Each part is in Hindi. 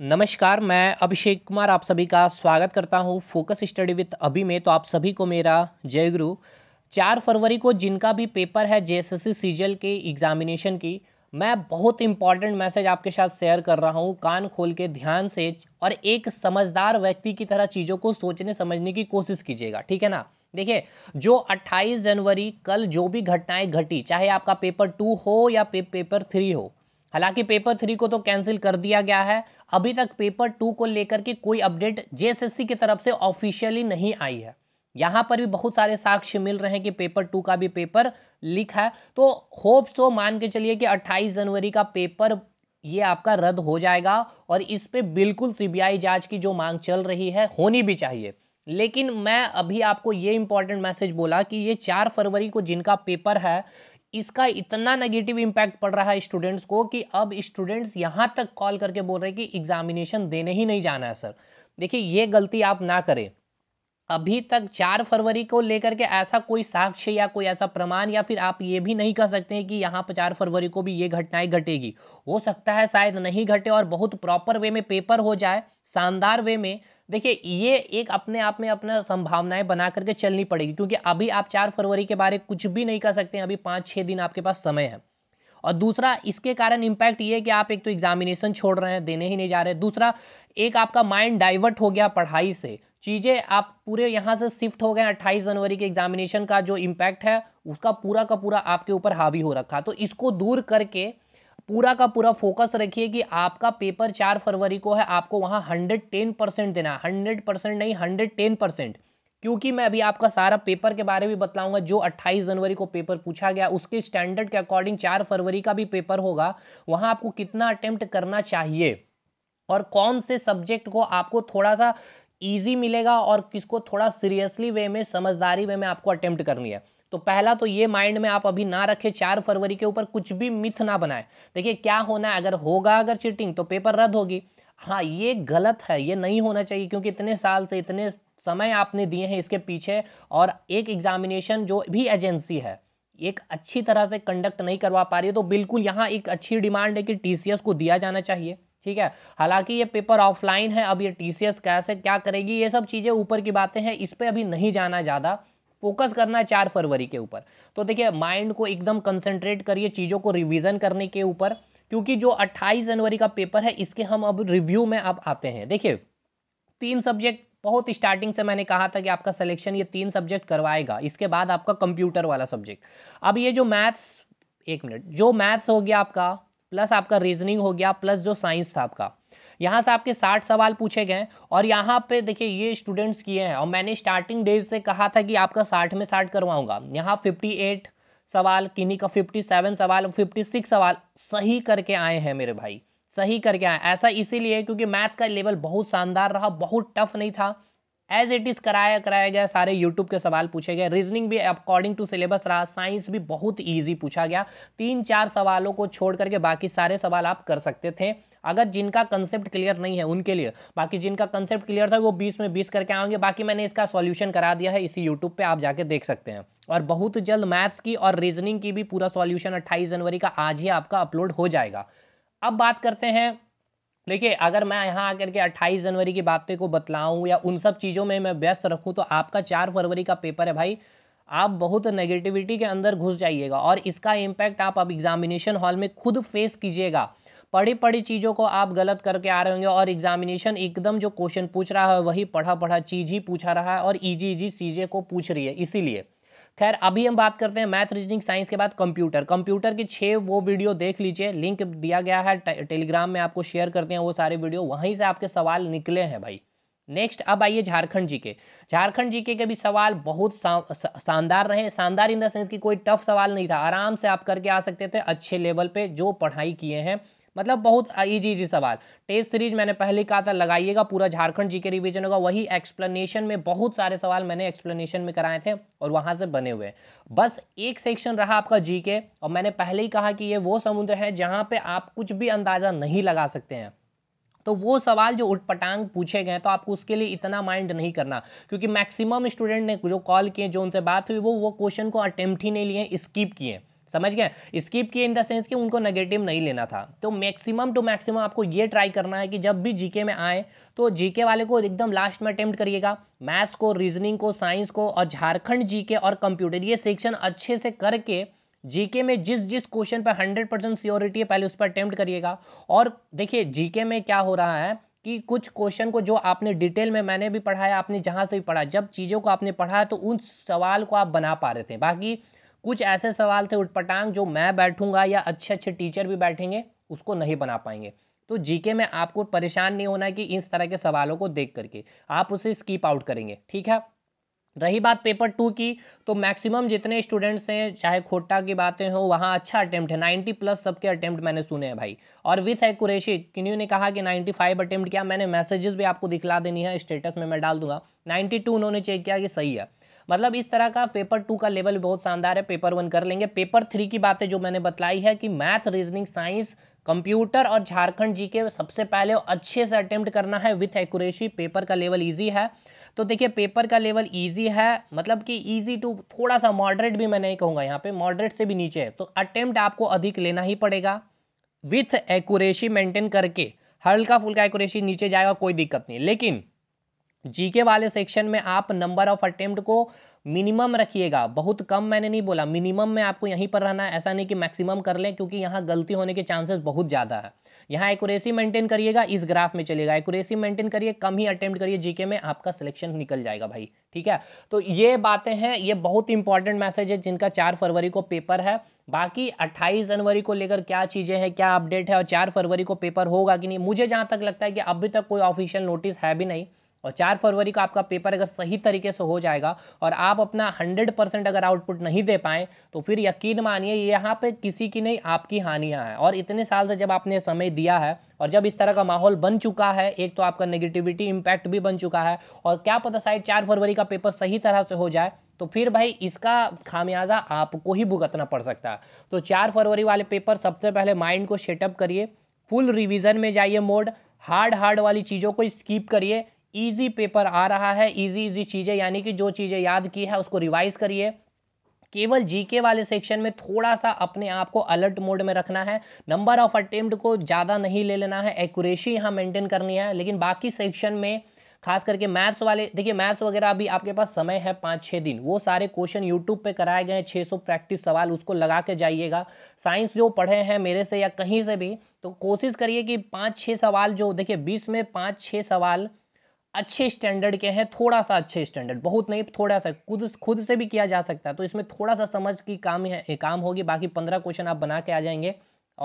नमस्कार मैं अभिषेक कुमार आप सभी का स्वागत करता हूँ फोकस स्टडी विथ अभी में तो आप सभी को मेरा जय गुरु चार फरवरी को जिनका भी पेपर है जे एस एस के एग्जामिनेशन की मैं बहुत इंपॉर्टेंट मैसेज आपके साथ शेयर कर रहा हूँ कान खोल के ध्यान से और एक समझदार व्यक्ति की तरह चीज़ों को सोचने समझने की कोशिश कीजिएगा ठीक है ना देखिए जो 28 जनवरी कल जो भी घटनाएं घटी चाहे आपका पेपर टू हो या पे, पेपर थ्री हो हालांकि पेपर थ्री को तो कैंसिल कर दिया गया है अभी तक पेपर टू को लेकर के कोई अपडेट जेएसएससी की तरफ से ऑफिशियली नहीं आई है यहां पर भी बहुत सारे साक्ष्य मिल रहे हैं कि पेपर टू का भी पेपर लीक है तो होप सो तो मान के चलिए कि 28 जनवरी का पेपर ये आपका रद्द हो जाएगा और इस पर बिल्कुल सीबीआई जांच की जो मांग चल रही है होनी भी चाहिए लेकिन मैं अभी आपको ये इंपॉर्टेंट मैसेज बोला कि ये चार फरवरी को जिनका पेपर है इसका इतना नेगेटिव इंपैक्ट पड़ रहा है स्टूडेंट्स को कि अब स्टूडेंट्स यहां तक कॉल करके बोल रहे हैं कि एग्जामिनेशन देने ही नहीं जाना है सर देखिए ये गलती आप ना करें अभी तक चार फरवरी को लेकर के ऐसा कोई साक्ष्य या कोई ऐसा प्रमाण या फिर आप ये भी नहीं कह सकते हैं कि यहाँ पर चार फरवरी को भी ये घटनाएं घटेगी हो सकता है शायद नहीं घटे और बहुत प्रॉपर वे में पेपर हो जाए शानदार वे में देखिए ये एक अपने आप में अपना संभावनाएं बना करके चलनी पड़ेगी क्योंकि अभी आप चार फरवरी के बारे कुछ भी नहीं कर सकते हैं अभी पाँच छः दिन आपके पास समय है और दूसरा इसके कारण इम्पैक्ट ये है कि आप एक तो एग्जामिनेशन छोड़ रहे हैं देने ही नहीं जा रहे दूसरा एक आपका माइंड डाइवर्ट हो गया पढ़ाई से चीज़ें आप पूरे यहाँ से शिफ्ट हो गए 28 जनवरी के एग्जामिनेशन का जो इम्पैक्ट है उसका पूरा का पूरा आपके ऊपर हावी हो रखा तो इसको दूर करके पूरा का पूरा फोकस रखिए कि आपका पेपर चार फरवरी को है आपको वहां हंड्रेड टेन परसेंट देना है हंड्रेड परसेंट नहीं हंड्रेड टेन परसेंट क्योंकि मैं अभी आपका सारा पेपर के बारे में बताऊंगा जो 28 जनवरी को पेपर पूछा गया उसके स्टैंडर्ड के अकॉर्डिंग 4 फरवरी का भी पेपर होगा वहां आपको कितना अटेम्प्ट करना चाहिए और कौन से सब्जेक्ट को आपको थोड़ा सा ईजी मिलेगा और किसको थोड़ा सीरियसली वे में समझदारी वे में आपको अटेम्प्ट करनी है तो पहला तो ये माइंड में आप अभी ना रखें चार फरवरी के ऊपर कुछ भी मिथ ना बनाए देखिए क्या होना है अगर होगा अगर चीटिंग तो पेपर रद्द होगी हाँ ये गलत है ये नहीं होना चाहिए क्योंकि इतने साल से इतने समय आपने दिए हैं इसके पीछे और एक एग्जामिनेशन जो भी एजेंसी है एक अच्छी तरह से कंडक्ट नहीं करवा पा रही है तो बिल्कुल यहाँ एक अच्छी डिमांड है कि टीसीएस को दिया जाना चाहिए ठीक है हालांकि ये पेपर ऑफलाइन है अब ये टीसीएस कैसे क्या करेगी ये सब चीज़ें ऊपर की बातें हैं इस पर अभी नहीं जाना ज़्यादा फोकस करना है चार फरवरी के ऊपर तो देखिए माइंड को एकदम कंसंट्रेट करिए चीज़ों को रिविजन करने के ऊपर क्योंकि जो 28 जनवरी का पेपर है इसके हम अब रिव्यू में अब आते हैं देखिए तीन सब्जेक्ट बहुत स्टार्टिंग से मैंने कहा था कि आपका सिलेक्शन ये तीन सब्जेक्ट करवाएगा इसके बाद आपका कंप्यूटर वाला सब्जेक्ट अब ये जो मैथ्स एक मिनट जो मैथ्स हो गया आपका प्लस आपका रीजनिंग हो गया प्लस जो साइंस था आपका यहाँ से आपके साठ सवाल पूछे गए और यहाँ पे देखिए ये स्टूडेंट्स किए हैं और मैंने स्टार्टिंग डेज से कहा था कि आपका साठ में साठ करवाऊंगा यहाँ फिफ्टी एट सवाल किन्हीं का फिफ्टी सेवन सवाल फिफ्टी सिक्स सवाल सही करके आए हैं मेरे भाई सही करके आए ऐसा इसीलिए क्योंकि मैथ्स का लेवल बहुत शानदार रहा बहुत टफ नहीं था एज इट इज़ कराया कराया गया सारे यूट्यूब के सवाल पूछे गए रीजनिंग भी अकॉर्डिंग टू सिलेबस रहा साइंस भी बहुत ईजी पूछा गया तीन चार सवालों को छोड़ करके बाकी सारे सवाल आप कर सकते थे अगर जिनका कंसेप्ट क्लियर नहीं है उनके लिए बाकी जिनका कंसेप्ट क्लियर था वो बीस में बीस करके आएंगे बाकी मैंने इसका सॉल्यूशन करा दिया है इसी यूट्यूब पे आप जाके देख सकते हैं और बहुत जल्द मैथ्स की और रीजनिंग की भी पूरा सॉल्यूशन 28 जनवरी का आज ही आपका अपलोड हो जाएगा अब बात करते हैं देखिए अगर मैं यहाँ आकर के 28 जनवरी की बातें को बतलाऊं या उन सब चीज़ों में मैं व्यस्त रखूं तो आपका चार फरवरी का पेपर है भाई आप बहुत नेगेटिविटी के अंदर घुस जाइएगा और इसका इम्पैक्ट आप अब एग्जामिनेशन हॉल में खुद फेस कीजिएगा पढ़ी पढ़ी चीज़ों को आप गलत करके आ रहे होंगे और एग्जामिनेशन एकदम जो क्वेश्चन पूछ रहा है वही पढ़ा पढ़ा चीज़ ही पूछा रहा है और ईजी ईजी चीज़ें को पूछ रही है इसीलिए खैर अभी हम बात करते हैं मैथ रीजनिंग साइंस के बाद कंप्यूटर कंप्यूटर के छह वो वीडियो देख लीजिए लिंक दिया गया है टे, टेलीग्राम में आपको शेयर करते हैं वो सारे वीडियो वहीं से आपके सवाल निकले हैं भाई नेक्स्ट अब आइए झारखंड जी के झारखंड जी के भी सवाल बहुत शानदार सा, शानदार रहे शानदार इन द सेंस की कोई टफ सवाल नहीं था आराम से आप करके आ सकते थे अच्छे लेवल पे जो पढ़ाई किए हैं मतलब बहुत ईजी ईजी सवाल टेस्ट सीरीज मैंने पहले कहा था लगाइएगा पूरा झारखंड जी के रिविजन होगा वही एक्सप्लेनेशन में बहुत सारे सवाल मैंने एक्सप्लेनेशन में कराए थे और वहां से बने हुए बस एक सेक्शन रहा आपका जी और मैंने पहले ही कहा कि ये वो समुद्र है जहां पे आप कुछ भी अंदाजा नहीं लगा सकते हैं तो वो सवाल जो उठपटांग पूछे गए तो आपको उसके लिए इतना माइंड नहीं करना क्योंकि मैक्सिमम स्टूडेंट ने जो कॉल किए जो उनसे बात हुई वो वो क्वेश्चन को अटेम्प्ट ही नहीं लिए स्किप किए समझ गए स्किप किए इन द सेंस कि उनको नेगेटिव नहीं लेना था तो मैक्सिमम टू मैक्सिमम आपको ये ट्राई करना है कि जब भी जीके में आए तो जीके वाले को एकदम लास्ट में अटेम्प्ट करिएगा मैथ्स को रीजनिंग को साइंस को और झारखंड जीके और कंप्यूटर ये सेक्शन अच्छे से करके जीके में जिस जिस क्वेश्चन पर हंड्रेड परसेंट सियोरिटी है पहले उस पर अटेम्प्ट करिएगा और देखिए जीके में क्या हो रहा है कि कुछ क्वेश्चन को जो आपने डिटेल में मैंने भी पढ़ाया आपने जहां से भी पढ़ा जब चीज़ों को आपने पढ़ा तो उन सवाल को आप बना पा रहे थे बाकी कुछ ऐसे सवाल थे उठपटांग जो मैं बैठूंगा या अच्छे अच्छे टीचर भी बैठेंगे उसको नहीं बना पाएंगे तो जीके में आपको परेशान नहीं होना कि इस तरह के सवालों को देख करके आप उसे स्कीप आउट करेंगे ठीक है रही बात पेपर टू की तो मैक्सिमम जितने स्टूडेंट्स हैं चाहे खोटा की बातें हो वहाँ अच्छा अटेम्प्ट है 90 प्लस सबके अटेम्प्ट मैंने सुने हैं भाई और विथ एक्यूरेसी किन्यू ने कहा कि 95 अटेम्प्ट किया मैंने मैसेजेस भी आपको दिखला देनी है स्टेटस में मैं डाल दूंगा 92 उन्होंने चेक किया कि सही है मतलब इस तरह का पेपर टू का लेवल बहुत शानदार है पेपर वन कर लेंगे पेपर थ्री की बातें जो मैंने बताई है कि मैथ रीजनिंग साइंस कंप्यूटर और झारखंड जी के सबसे पहले अच्छे से अटेम्प्ट करना है विथ एक्यूरेसी पेपर का लेवल ईजी है तो देखिए पेपर का लेवल इजी है मतलब कि इजी टू थोड़ा सा मॉडरेट भी मैं नहीं कहूंगा यहाँ पे मॉडरेट से भी नीचे है तो अटेम्प्ट आपको अधिक लेना ही पड़ेगा विथ एक्यूरेसी मेंटेन करके हल्का फुल्का एक्यूरेसी नीचे जाएगा कोई दिक्कत नहीं लेकिन जीके वाले सेक्शन में आप नंबर ऑफ अटेम्प्ट को मिनिमम रखिएगा बहुत कम मैंने नहीं बोला मिनिमम में आपको यहीं पर रहना है ऐसा नहीं कि मैक्सिमम कर लें क्योंकि यहाँ गलती होने के चांसेस बहुत ज़्यादा है यहाँ एक्यूरेसी मेंटेन करिएगा इस ग्राफ में चलेगा एक्यूरेसी मेंटेन करिए कम ही अटेम्प्ट करिए जीके में आपका सिलेक्शन निकल जाएगा भाई ठीक है तो ये बातें हैं ये बहुत इंपॉर्टेंट मैसेज है जिनका चार फरवरी को पेपर है बाकी अट्ठाईस जनवरी को लेकर क्या चीज़ें हैं क्या अपडेट है और चार फरवरी को पेपर होगा कि नहीं मुझे जहाँ तक लगता है कि अभी तक कोई ऑफिशियल नोटिस है भी नहीं और चार फरवरी को आपका पेपर अगर सही तरीके से हो जाएगा और आप अपना हंड्रेड परसेंट अगर आउटपुट नहीं दे पाए तो फिर यकीन मानिए यहाँ पे किसी की नहीं आपकी हानियाँ हैं और इतने साल से जब आपने समय दिया है और जब इस तरह का माहौल बन चुका है एक तो आपका नेगेटिविटी इम्पैक्ट भी बन चुका है और क्या पता शायद चार फरवरी का पेपर सही तरह से हो जाए तो फिर भाई इसका खामियाजा आपको ही भुगतना पड़ सकता है तो चार फरवरी वाले पेपर सबसे पहले माइंड को सेटअप करिए फुल रिविजन में जाइए मोड हार्ड हार्ड वाली चीज़ों को स्कीप करिए ईजी पेपर आ रहा है ईजी ईजी चीज़ें यानी कि जो चीज़ें याद की है उसको रिवाइज करिए केवल जीके वाले सेक्शन में थोड़ा सा अपने आप को अलर्ट मोड में रखना है नंबर ऑफ अटेम्प्ट को ज़्यादा नहीं ले लेना है एक्यूरेसी यहाँ मेंटेन करनी है लेकिन बाकी सेक्शन में खास करके मैथ्स वाले देखिए मैथ्स वगैरह अभी आपके पास समय है पाँच छः दिन वो सारे क्वेश्चन यूट्यूब पे कराए गए हैं छः सौ प्रैक्टिस सवाल उसको लगा के जाइएगा साइंस जो पढ़े हैं मेरे से या कहीं से भी तो कोशिश करिए कि पाँच छः सवाल जो देखिए बीस में पाँच छः सवाल अच्छे स्टैंडर्ड के हैं थोड़ा सा अच्छे स्टैंडर्ड बहुत नहीं थोड़ा सा खुद खुद से भी किया जा सकता है तो इसमें थोड़ा सा समझ की काम है काम होगी बाकी पंद्रह क्वेश्चन आप बना के आ जाएंगे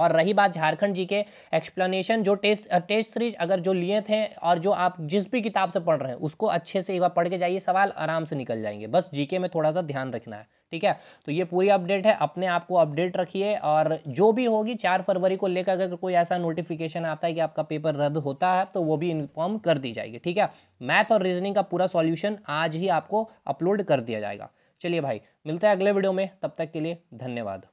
और रही बात झारखंड जी के एक्सप्लेनेशन जो टेस्ट टेस्ट सीरीज अगर जो लिए थे और जो आप जिस भी किताब से पढ़ रहे हैं उसको अच्छे से एक बार पढ़ के जाइए सवाल आराम से निकल जाएंगे बस जीके में थोड़ा सा ध्यान रखना है ठीक है तो ये पूरी अपडेट है अपने आप को अपडेट रखिए और जो भी होगी चार फरवरी को लेकर अगर कोई ऐसा नोटिफिकेशन आता है कि आपका पेपर रद्द होता है तो वो भी इन्फॉर्म कर दी जाएगी ठीक है मैथ और रीजनिंग का पूरा सॉल्यूशन आज ही आपको अपलोड कर दिया जाएगा चलिए भाई मिलते हैं अगले वीडियो में तब तक के लिए धन्यवाद